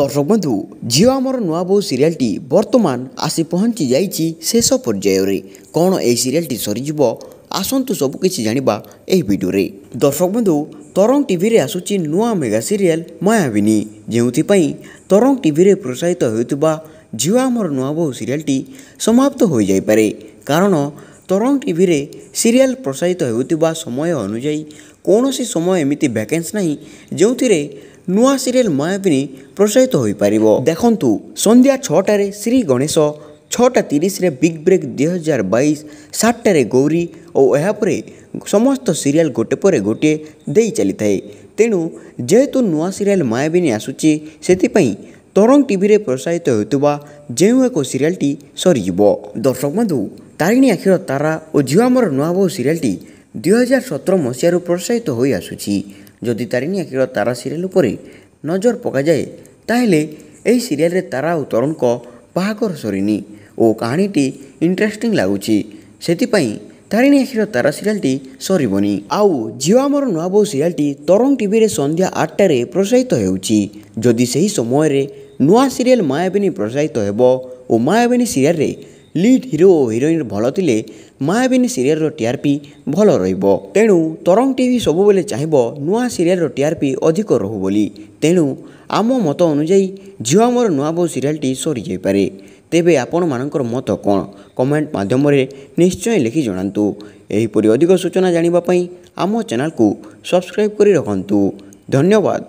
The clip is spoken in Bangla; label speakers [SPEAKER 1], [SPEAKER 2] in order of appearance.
[SPEAKER 1] দর্শক বন্ধু ঝিও আমার নূয়া বউ সিরিয়ালটি বর্তমান আসি পৌঁছি যাইছি শেষ পর্যায়ে কোণ এই সিরিয়ালটি সরিযিব আসন্তু সবুকিছি জাঁয়া এই ভিডিওরে দর্শক বন্ধু তরঙ্গ টিভিরে আসুচি নূয়া মেগা সিরিয়াল মায়াবিনী যেউথিপাই তরঙ্গ টিভিরে প্রসারিত হেউথিবা ঝিও আমার নূয়া বউ সিরিয়ালটি সমাপ্ত হয়ে যাইপারে কারণ তরঙ্গ টিভিরে সিরিয়াল প্রসারিত হেউথিবা সময় অনুযায়ী কৌশি সময় এমিতি ভ্যাকেন্স নাই যেউথিরে ନୂଆ ସିରିଏଲ୍ ମାୟାବିନୀ ପ୍ରସାରିତ ହୋଇପାରିବ ଦେଖନ୍ତୁ ସନ୍ଧ୍ୟା ଛଅଟାରେ ଶ୍ରୀ ଗଣେଶ ଛଅଟା ତିରିଶରେ ବିଗ୍ ବ୍ରେକ୍ ଦୁଇହଜାର ବାଇଶ ସାତଟାରେ ଗୌରୀ ଓ ଏହାପରେ ସମସ୍ତ ସିରିଏଲ୍ ଗୋଟେ ପରେ ଗୋଟିଏ ଦେଇ ଚାଲିଥାଏ ତେଣୁ ଯେହେତୁ ନୂଆ ସିରିଏଲ୍ ମାୟାବିନୀ ଆସୁଛି ସେଥିପାଇଁ ତରଙ୍ଗ ଟିଭିରେ ପ୍ରସାରିତ ହେଉଥିବା ଯେଉଁ ଏକ ସିରିଏଲ୍ଟି ସରିଯିବ ଦର୍ଶକ ବନ୍ଧୁ ତାରିଣୀ ଆଖିର ତାରା ଓ ଝିଅ ଆମର ନୂଆ ବୋହୁ ସିରିଏଲ୍ଟି ଦୁଇହଜାର ସତର ମସିହାରୁ ପ୍ରସାରିତ ହୋଇ ଆସୁଛି ଯଦି ତାରିଣୀ ଆଖିର ତାରା ସିରିଏଲ୍ ଉପରେ ନଜର ପକାଯାଏ ତାହେଲେ ଏହି ସିରିଏଲ୍ରେ ତାରା ଆଉ ତରୁଣଙ୍କ ବାହାଘର ସରିନି ଓ କାହାଣୀଟି ଇଣ୍ଟରେଷ୍ଟିଂ ଲାଗୁଛି ସେଥିପାଇଁ ତାରିଣୀ ଆଖିର ତାରା ସିରିଏଲ୍ଟି ସରିବନି ଆଉ ଝିଅ ଆମର ନୂଆ ବୋହୂ ସିରିଏଲ୍ଟି ତରଙ୍ଗ ଟିଭିରେ ସନ୍ଧ୍ୟା ଆଠଟାରେ ପ୍ରସାରିତ ହେଉଛି ଯଦି ସେହି ସମୟରେ ନୂଆ ସିରିଏଲ୍ ମାୟାବିନୀ ପ୍ରସାରିତ ହେବ ଓ ମାୟାବିନୀ ସିରିଏଲ୍ରେ ଲିଡ଼୍ ହିରୋ ଓ ହିରୋଇନ୍ ଭଲ ଥିଲେ ମାୟାବିନୀ ସିରିଏଲ୍ର ଟିଆର୍ପି ଭଲ ରହିବ ତେଣୁ ତରଙ୍ଗ ଟିଭି ସବୁବେଳେ ଚାହିଁବ ନୂଆ ସିରିଏଲ୍ର ଟିଆର୍ପି ଅଧିକ ରହୁ ବୋଲି ତେଣୁ ଆମ ମତ ଅନୁଯାୟୀ ଝିଅ ଆମର ନୂଆ ବୋହୂ ସିରିଏଲ୍ଟି ସରିଯାଇପାରେ ତେବେ ଆପଣମାନଙ୍କର ମତ କ'ଣ କମେଣ୍ଟ ମାଧ୍ୟମରେ ନିଶ୍ଚୟ ଲେଖି ଜଣାନ୍ତୁ ଏହିପରି ଅଧିକ ସୂଚନା ଜାଣିବା ପାଇଁ ଆମ ଚ୍ୟାନେଲ୍କୁ ସବସ୍କ୍ରାଇବ୍ କରି ରଖନ୍ତୁ ଧନ୍ୟବାଦ